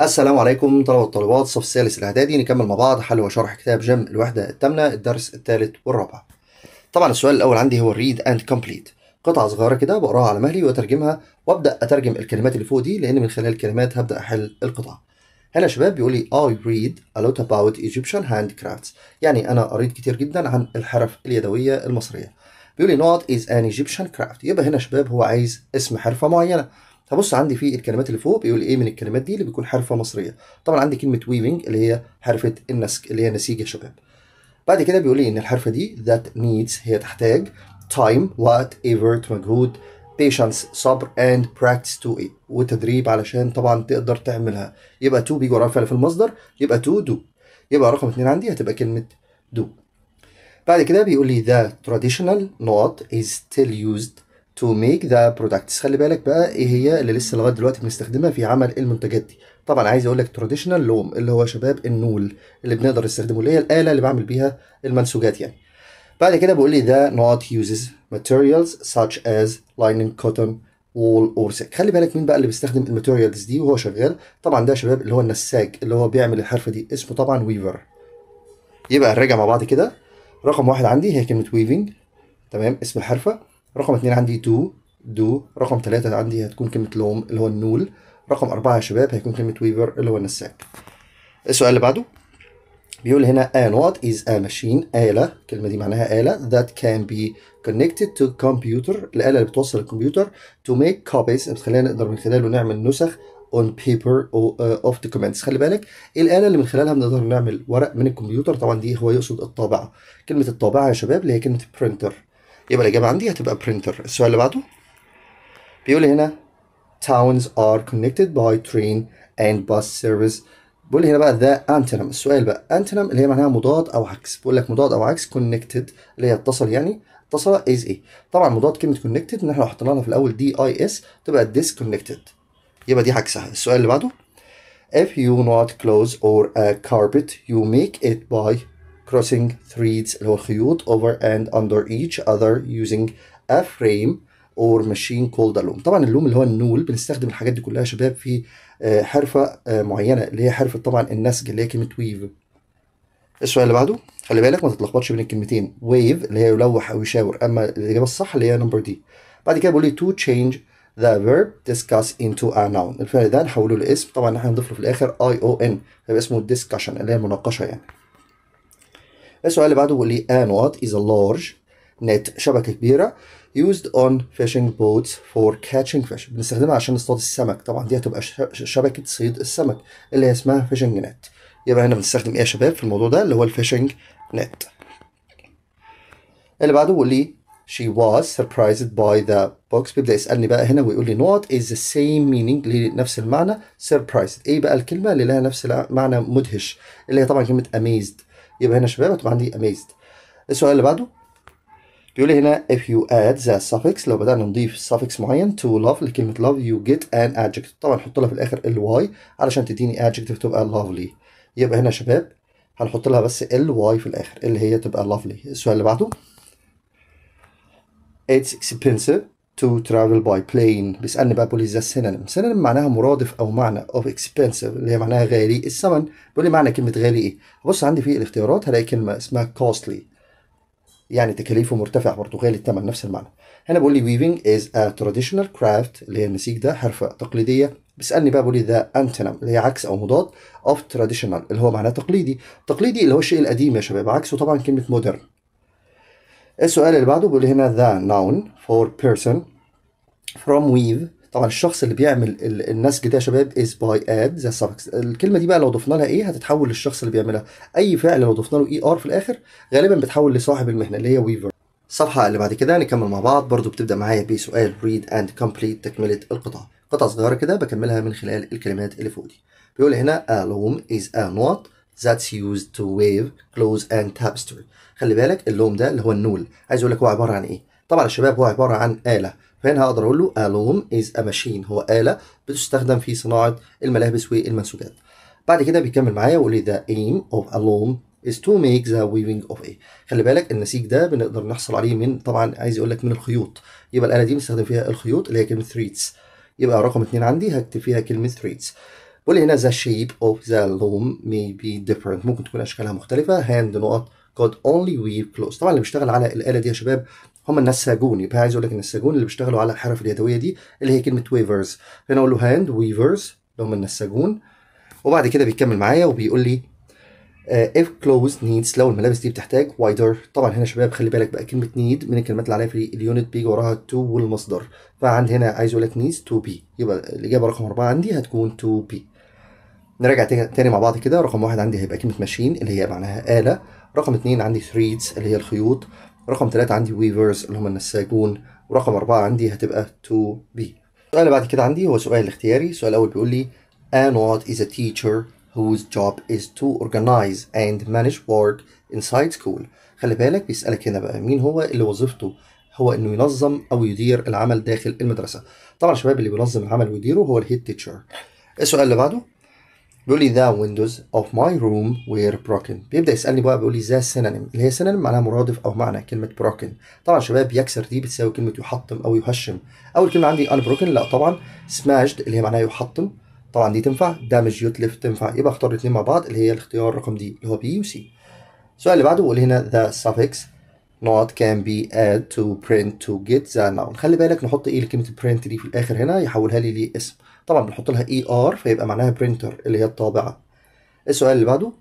السلام عليكم طلبة والطالبات صف الثالث الإعدادي نكمل مع بعض حل وشرح كتاب جم الوحدة الثامنة الدرس الثالث والرابع. طبعا السؤال الأول عندي هو ريد أند كومبليت قطعة صغيرة كده بقراها على مهلي وأترجمها وأبدأ أترجم الكلمات اللي فوق دي لأن من خلال الكلمات هبدأ أحل القطعة. هنا شباب بيقول لي I read a lot about Egyptian كرافتس يعني أنا قريت كتير جدا عن الحرف اليدوية المصرية. بيقول لي نوت is an Egyptian craft يبقى هنا شباب هو عايز اسم حرفة معينة. فبص عندي في الكلمات اللي فوق بيقول ايه من الكلمات دي اللي بيكون حرفه مصريه طبعا عندي كلمه ويفنج اللي هي حرفه النسك اللي هي نسيج يا شباب بعد كده بيقول لي إيه ان الحرفه دي that needs هي تحتاج time وقت effort مجهود patience صبر and practice to it وتدريب علشان طبعا تقدر تعملها يبقى تو بيجي وراها فعل في المصدر يبقى تو دو يبقى رقم اثنين عندي هتبقى كلمة دو بعد كده بيقول لي the traditional knot is still used تو ميك ذا برودكتس خلي بالك بقى ايه هي اللي لسه لغايه دلوقتي بنستخدمها في عمل المنتجات دي طبعا عايز اقول لك تراديشنال لوم اللي هو شباب النول اللي بنقدر نستخدمه اللي هي الاله اللي بعمل بيها المنسوجات يعني بعد كده بيقول لي ذا نوت يوزز ماتيريالز such as لاينين كوتون وول اورسك خلي بالك مين بقى اللي بيستخدم الماتيريالز دي وهو شغال طبعا ده شباب اللي هو النساج اللي هو بيعمل الحرفه دي اسمه طبعا ويفر يبقى نرجع مع بعض كده رقم واحد عندي هي كلمه ويفنج تمام اسم الحرفه رقم اثنين عندي دو دو رقم ثلاثة عندي هتكون كلمة لوم اللي هو النول رقم أربعة يا شباب هيكون كلمة ويفر اللي هو النساك السؤال اللي بعده بيقول هنا and what is a machine آلة الكلمة دي معناها آلة that can be connected to computer الآلة اللي بتوصل الكمبيوتر to make copies بتخلينا نقدر من خلاله نعمل نسخ on paper آه، of documents خلي بالك إيه الآلة اللي من خلالها بنقدر نعمل ورق من الكمبيوتر طبعا دي هو يقصد الطابعة كلمة الطابعة يا شباب اللي هي كلمة printer يبقى الإجابة عندي هتبقى برينتر السؤال اللي بعده بيقول هنا towns are connected by train and bus service بيقول هنا بقى ذا antonym السؤال بقى antonym اللي هي معناها مضاد او عكس بيقول لك مضاد او عكس connected اللي هي اتصل يعني اتصل از ايه طبعا مضاد كلمه connected ان احنا لو حطيناها في الاول دي اي اس تبقى disconnected يبقى دي عكسها السؤال اللي بعده if you not close or a carpet you make it by crossing threads اللي هو خيوط over and under each other using a frame or machine called a loom طبعا اللوم اللي هو النول بنستخدم الحاجات دي كلها يا شباب في آه، حرفه آه، معينه اللي هي حرفه طبعا النسج اللي هي كلمه ويف السؤال اللي بعده خلي بالك ما تتلخبطش بين الكلمتين ويف اللي هي يلوح او يشاور اما الاجابه الصح اللي هي نمبر دي بعد كده بيقول لي تو تشينج ذا فيرب discuss into a noun الفعل ده نحوله لاسم طبعا احنا هنضيف له في الاخر اي او ان هيبقى اسمه discussion اللي هي المناقشه يعني السؤال اللي بعده بيقول لي ان وات is a large net شبكة كبيرة used on fishing boats for catching fish بنستخدمها عشان نصطاد السمك طبعا دي هتبقى شبكة صيد السمك اللي هي اسمها fishing net يبقى هنا بنستخدم ايه يا شباب في الموضوع ده اللي هو الفيشنج نت اللي بعده بيقول لي she was surprised by the box بيبدأ يسألني بقى هنا ويقول لي what is the same meaning لنفس المعنى surprised ايه بقى الكلمة اللي لها نفس المعنى مدهش اللي هي طبعا كلمة amazed يبقى هنا شباب هتبقى عندي amazed السؤال اللي بعده بيقول لي هنا if you add the suffix لو بدأنا نضيف suffix معين to love لكلمة love you get an adjective طبعا نحط لها في الآخر ال y علشان تديني adjective تبقى lovely يبقى هنا شباب هنحط لها بس ال y في الآخر اللي هي تبقى lovely السؤال اللي بعده it's expensive to travel by plane بيسالني بقى بيقول لي ذا سينونيم سينونيم معناها مرادف او معنى of expensive اللي هي معناها غالي الثمن بيقول لي معنى كلمه غالي ايه بص عندي في الاختيارات هلاقي كلمه اسمها costly يعني تكاليفه مرتفع برضه غالي الثمن نفس المعنى هنا بيقول لي weaving is a traditional craft اللي هي النسيج ده حرفه تقليديه بيسالني بقى بيقول لي ذا انتنم اللي هي عكس او مضاد of traditional اللي هو معناه تقليدي تقليدي اللي هو الشيء القديم يا شباب عكسه طبعا كلمه modern السؤال اللي بعده بيقول هنا the noun for person from weave طبعا الشخص اللي بيعمل النسج ده يا شباب is by add زي suffix الكلمه دي بقى لو ضفنا لها ايه هتتحول للشخص اللي بيعملها اي فعل لو ضفنا له اي e ار في الاخر غالبا بتحول لصاحب المهنه اللي هي ويفر الصفحه اللي بعد كده هنكمل مع بعض برضو بتبدا معايا بسؤال read and complete تكمله القطع قطع صغيره كده بكملها من خلال الكلمات اللي فوق دي بيقول هنا a loom is a knot that's used to wave clothes and tapestry خلي بالك اللوم ده اللي هو النول عايز اقول لك هو عباره عن ايه طبعا يا شباب هو عباره عن اله فهنا هقدر اقول له الوم از ا ماشين هو اله بتستخدم في صناعه الملابس والمنسوجات بعد كده بيكمل معايا ويقول لي ذا aim of a loom is to make the weaving of a خلي بالك النسيج ده بنقدر نحصل عليه من طبعا عايز يقول لك من الخيوط يبقى الاله دي بنستخدم فيها الخيوط اللي هي كلمه threads يبقى رقم اثنين عندي هكتب فيها كلمه threads بقول هنا the shape of the loom may be different ممكن تكون اشكالها مختلفه hand نقط قد only weave clothes طبعا اللي بيشتغل على الاله دي يا شباب هم النساجون يبقى عايز اقول لك النساجون اللي بيشتغلوا على الحرف اليدويه دي اللي هي كلمه ويفرز هنا اقول له هاند ويفرز اللي هم النساجون وبعد كده بيكمل معايا وبيقول لي uh, if clothes needs لو الملابس دي بتحتاج wider طبعا هنا شباب خلي بالك بقى كلمه need من الكلمات اللي عليها في اليونت بيجي وراها to والمصدر فعند هنا عايز اقول لك needs to be يبقى الاجابه رقم اربعه عندي هتكون to be نراجع تاني مع بعض كده رقم واحد عندي هيبقى كلمة ماشين اللي هي معناها آلة رقم اتنين عندي ثريدز اللي هي الخيوط رقم ثلاثة عندي ويفرز اللي هم النساجون ورقم أربعة عندي هتبقى تو بي السؤال اللي بعد كده عندي هو سؤال اختياري السؤال الأول بيقول لي and what is a teacher whose job is to organize and manage work inside school خلي بالك بيسألك هنا بقى مين هو اللي وظيفته هو انه ينظم او يدير العمل داخل المدرسه طبعا الشباب اللي بينظم العمل ويديره هو الهيد تيتشر السؤال اللي بعده بيقول لي ذا ويندوز اوف ماي روم وير بروكن بيبدا يسالني بقى بيقول لي ذا سينونيم اللي هي سينونيم معناها مرادف او معنى كلمه بروكن طبعا شباب يكسر دي بتساوي كلمه يحطم او يهشم اول كلمه عندي ان بروكن لا طبعا سماشد اللي هي معناها يحطم طبعا دي تنفع دامج يتلف تنفع يبقى اختار الاثنين مع بعض اللي هي الاختيار رقم دي اللي هو بي وسي السؤال اللي بعده بيقول هنا ذا suffix not can be add to print to get the noun خلي بالك نحط ايه لكلمه print دي في الاخر هنا يحولها لي لاسم طبعا بنحط لها اي e ار فيبقى معناها برينتر اللي هي الطابعة السؤال اللي بعده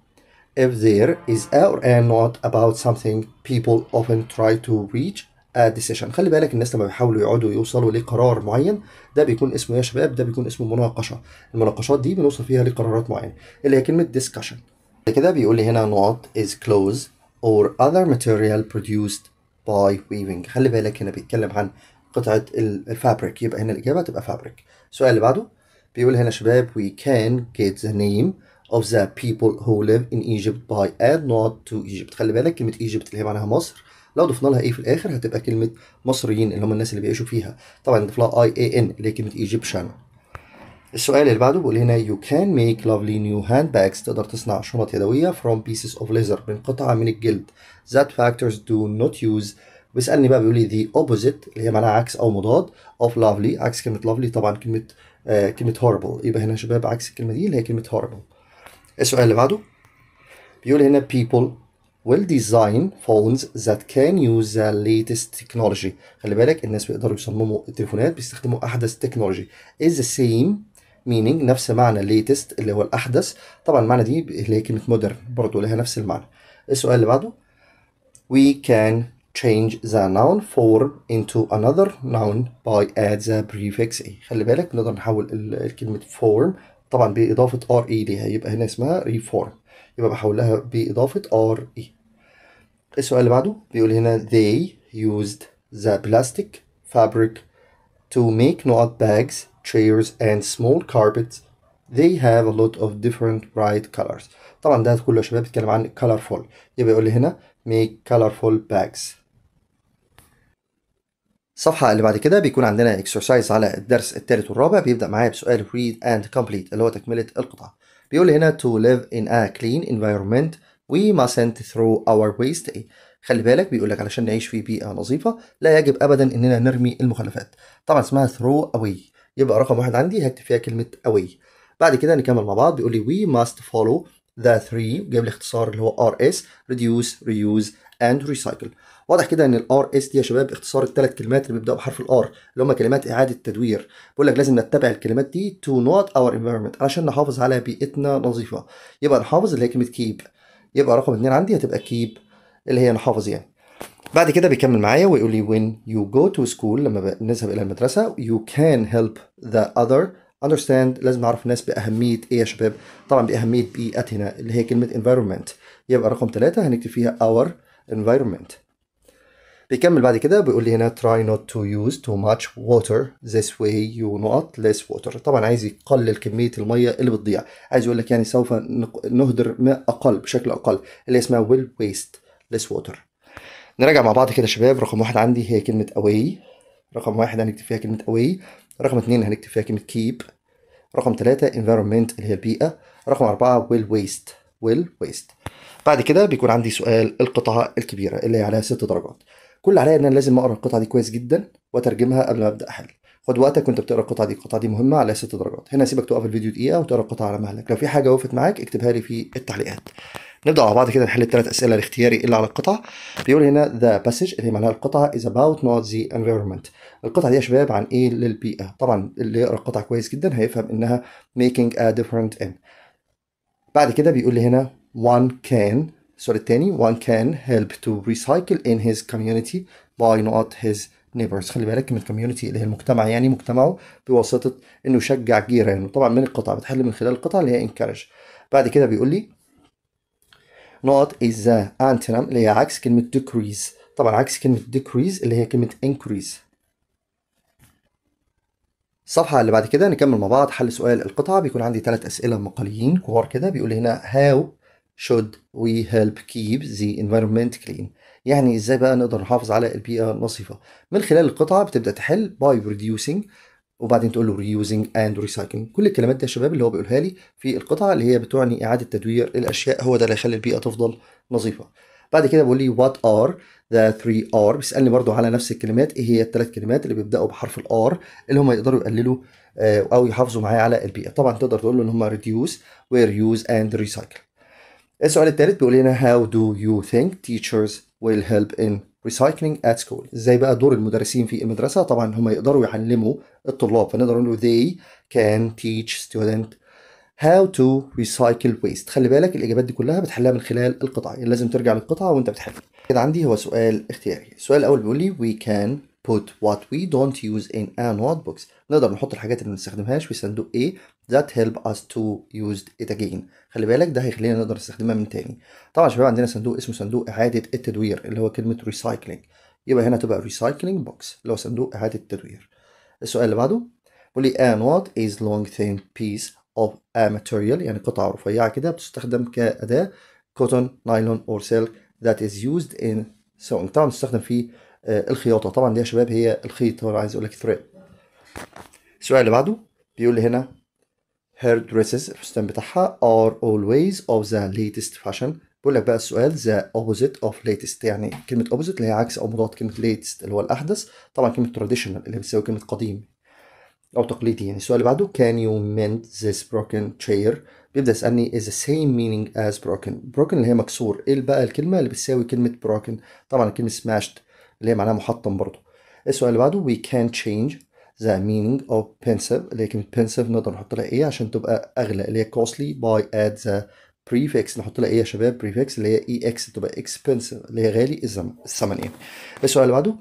if there is a or a not about something people often try to reach a decision خلي بالك الناس لما بيحاولوا يقعدوا يوصلوا لقرار معين ده بيكون اسمه يا شباب ده بيكون اسمه مناقشة المناقشات دي بنوصل فيها لقرارات معينة اللي هي كلمة discussion كده بيقول لي هنا not is clothes or other material produced by weaving خلي بالك هنا بيتكلم عن قطعه الفابريك يبقى هنا الاجابه تبقى فابريك السؤال اللي بعده بيقول هنا شباب we can get the name of the people who live in Egypt by add not to Egypt خلي بالك كلمة Egypt اللي هي معناها مصر لو ضفنا لها ايه في الاخر هتبقى كلمة مصريين اللي هم الناس اللي بيعيشوا فيها طبعا نضيف لها اي اي ان اللي هي كلمة Egyptian السؤال اللي بعده بيقول هنا you can make lovely new handbags تقدر تصنع شنط يدوية from pieces of leather من قطعة من الجلد that factors do not use بيسالني بقى بيقول لي ذا اوبوزيت اللي هي معناها عكس او مضاد اوف لافلي عكس كلمه لافلي طبعا كلمه آه كلمه هوربل يبقى هنا شباب عكس الكلمه دي اللي هي كلمه هوربل السؤال اللي بعده بيقول هنا people will design phones that can use the latest technology خلي بالك الناس بيقدروا يصمموا التليفونات بيستخدموا احدث تكنولوجي is the same meaning نفس معنى latest اللي هو الاحدث طبعا المعنى دي اللي هي كلمه مودرن برضه لها نفس المعنى السؤال اللي بعده we can change the noun form into another noun by add the prefix a خلي بالك نقدر نحول الكلمة form طبعا بإضافة r e اي ليها يبقى هنا اسمها reform يبقى بحولها بإضافة r السؤال اللي بعده بيقول هنا they used the plastic fabric to make not bags chairs and small carpets they have a lot of different bright colors طبعا ده كله يا شباب بيتكلم عن colorful يبقى يقول هنا make colorful bags الصفحة اللي بعد كده بيكون عندنا اكسرسايز على الدرس الثالث والرابع بيبدأ معايا بسؤال read and complete اللي هو تكملة القطعة بيقول لي هنا to live in a clean environment we mustn't throw our waste خلي بالك بيقول لك علشان نعيش في بيئة نظيفة لا يجب أبدا إننا نرمي المخلفات طبعا اسمها throw away يبقى رقم واحد عندي هكتب فيها كلمة away بعد كده نكمل مع بعض بيقول لي we must follow the three جايب لي اختصار اللي هو RS reduce reuse and recycle واضح كده ان الار اس دي يا شباب اختصار الثلاث كلمات اللي بيبداوا بحرف الار اللي هم كلمات اعاده تدوير بيقول لك لازم نتبع الكلمات دي تو نوت اور انفيرمنت علشان نحافظ على بيئتنا نظيفه يبقى نحافظ اللي هي كلمه كيب يبقى رقم اثنين عندي هتبقى كيب اللي هي نحافظ يعني بعد كده بيكمل معايا ويقول لي when you go to school لما نذهب الى المدرسه you can help the other understand لازم نعرف الناس باهميه ايه يا شباب طبعا باهميه بيئتنا اللي هي كلمه environment يبقى رقم ثلاثة هنكتب فيها our environment بيكمل بعد كده بيقول لي هنا try not to use too much water this way you not less water طبعا عايز يقلل كمية المية اللي بتضيع عايز يقول لك يعني سوف نهدر ماء أقل بشكل أقل اللي اسمها will waste less water نراجع مع بعض كده شباب رقم واحد عندي هي كلمة away رقم واحد هنكتب فيها كلمة away رقم اتنين هنكتب فيها كلمة keep رقم ثلاثة environment اللي هي البيئة رقم أربعة will waste will waste بعد كده بيكون عندي سؤال القطعة الكبيرة اللي هي عليها ست درجات كل عليا ان انا لازم اقرا القطعه دي كويس جدا واترجمها قبل ما ابدا احل خد وقتك وانت بتقرا القطعه دي القطعه دي مهمه على ست درجات هنا سيبك توقف الفيديو دقيقه وتقرا القطعه على مهلك لو في حاجه وقفت معاك اكتبها لي في التعليقات نبدا مع بعض كده نحل الثلاث اسئله الاختياري اللي على القطعه بيقول هنا ذا باسج اللي معناها القطعه از اباوت نوت ذا انفيرمنت القطعه دي يا شباب عن ايه للبيئه طبعا اللي يقرا القطعه كويس جدا هيفهم انها ميكينج ا ديفرنت ان بعد كده بيقول لي هنا one can السؤال الثاني one can help to recycle in his community by not his neighbors خلي بالك من الكوميونتي اللي هي المجتمع يعني مجتمعه بواسطه انه يشجع جيرانه طبعا من القطع بتحل من خلال القطع اللي هي encourage بعد كده بيقول لي not is the antonym اللي هي عكس كلمه decrease طبعا عكس كلمه decrease اللي هي كلمه increase الصفحة اللي بعد كده نكمل مع بعض حل سؤال القطعة بيكون عندي ثلاث أسئلة مقاليين كبار كده بيقول هنا how should we help keep the environment clean يعني ازاي بقى نقدر نحافظ على البيئه النظيفه من خلال القطعه بتبدا تحل by reducing وبعدين تقول له reusing and recycling كل الكلمات دي يا شباب اللي هو بيقولها لي في القطعه اللي هي بتعني اعاده تدوير الاشياء هو ده اللي هيخلي البيئه تفضل نظيفه بعد كده بيقول لي what are the three ار بيسالني برضو على نفس الكلمات ايه هي الثلاث كلمات اللي بيبداوا بحرف الار اللي هم يقدروا يقللوا آه، او يحافظوا معايا على البيئه طبعا تقدر تقول له ان هم reduce يوز and recycle السؤال الثالث بيقول لنا how do you think teachers will help in recycling at school ازاي بقى دور المدرسين في المدرسة طبعا هم يقدروا يعلموا الطلاب فنقدر نقول they can teach student how to recycle waste خلي بالك الاجابات دي كلها بتحلها من خلال القطع يعني لازم ترجع للقطعه وانت بتحل كده عندي هو سؤال اختياري السؤال الاول بيقول لي we can put what we don't use in a notebooks نقدر نحط الحاجات اللي ما بنستخدمهاش في صندوق A that help us to use it again خلي بالك ده هيخلينا نقدر نستخدمها من تاني طبعا شباب عندنا صندوق اسمه صندوق إعادة التدوير اللي هو كلمة recycling يبقى هنا تبقى recycling box اللي هو صندوق إعادة التدوير السؤال اللي بعده بيقول لي and what is long thin piece of a material يعني قطعة رفيعة كده بتستخدم كأداة cotton nylon or silk that is used in سواء طبعا بنستخدم فيه آه، الخياطه طبعا دي يا شباب هي الخيط هو عايز اقول لك ثريد السؤال اللي بعده بيقول لي هنا هير دريسز الفستان بتاعها ار اولويز اوف ذا ليتست فاشن بيقول لك بقى السؤال ذا اوبوزيت اوف ليتست يعني كلمة اوبوزيت اللي هي عكس أو مضاد كلمة ليتست اللي هو الأحدث طبعا كلمة تراديشنال اللي بتساوي كلمة قديم أو تقليدي يعني السؤال اللي بعده can you mend this broken chair بيبدا يسالني is the same meaning as broken broken اللي هي مكسور ايه بقى الكلمه اللي بتساوي كلمه broken طبعا الكلمه smashed اللي هي معناها محطم برضه السؤال اللي بعده we can change the meaning of pensive اللي هي كلمه pensive نقدر نحط لها ايه عشان تبقى اغلى اللي هي costly by add the prefix نحط لها ايه يا شباب prefix اللي هي اي e اكس تبقى expensive اللي هي غالي الثمن ايه السؤال اللي بعده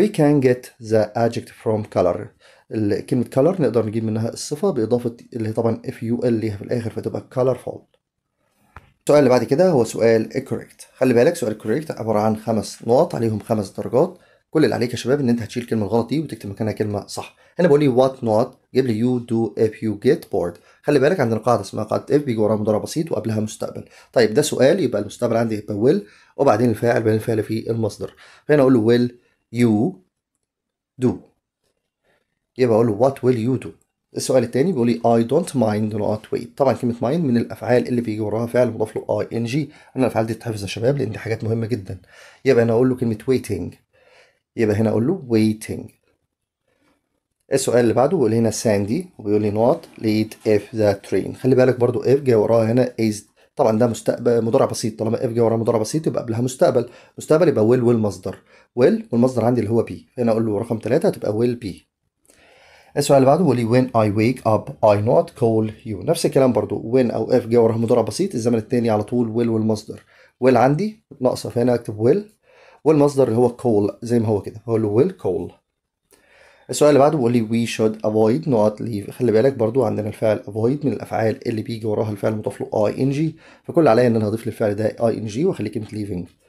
we can get the adjective from color كلمه color نقدر نجيب منها الصفه باضافه اللي هي طبعا اف يو ال ليها في الاخر فتبقى colorful السؤال اللي بعد كده هو سؤال correct خلي بالك سؤال correct عباره عن خمس نقط عليهم خمس درجات كل اللي عليك يا شباب ان انت هتشيل الكلمه الغلط دي وتكتب مكانها كلمه صح هنا بقول لي what not جيب لي you do if you get bored. خلي بالك عندنا قاعده اسمها قاعده if بيجي وراها مضارع بسيط وقبلها مستقبل طيب ده سؤال يبقى المستقبل عندي يبقى will وبعدين الفاعل بعدين الفاعل في المصدر فهنا اقول له will you do. يبقى اقول له وات ويل يو دو السؤال الثاني بيقول لي اي دونت مايند نوت ويت طبعا كلمة مايند من الأفعال اللي بيجي وراها فعل مضاف له ing أنا الأفعال دي تحفظ يا شباب لأن دي حاجات مهمة جدا يبقى أنا أقول له كلمة ويتنج يبقى هنا أقول له ويتنج السؤال اللي بعده بيقول هنا ساندي وبيقول لي نوت ليت اف ذا ترين خلي بالك برضو اف جاي وراها هنا از طبعا ده مستقبل مضارع بسيط طالما اف جاي وراها مضارع بسيط يبقى قبلها مستقبل مستقبل يبقى ويل ويل مصدر ويل والمصدر عندي اللي هو بي هنا أقول له رقم ثلاثة هتبقى ويل بي السؤال اللي بعده بيقول لي when I wake up I not call you نفس الكلام برضو when او if جه وراها مضارع بسيط الزمن الثاني على طول will والمصدر will عندي ناقصه فهنا اكتب will والمصدر اللي هو call زي ما هو كده هو له will call السؤال اللي بعده بيقول لي we should avoid not leave خلي بالك برضو عندنا الفعل avoid من الافعال اللي بيجي وراها الفعل المضاف له ing فكل عليا ان انا هضيف للفعل ده ing وأخليه واخلي كلمه leaving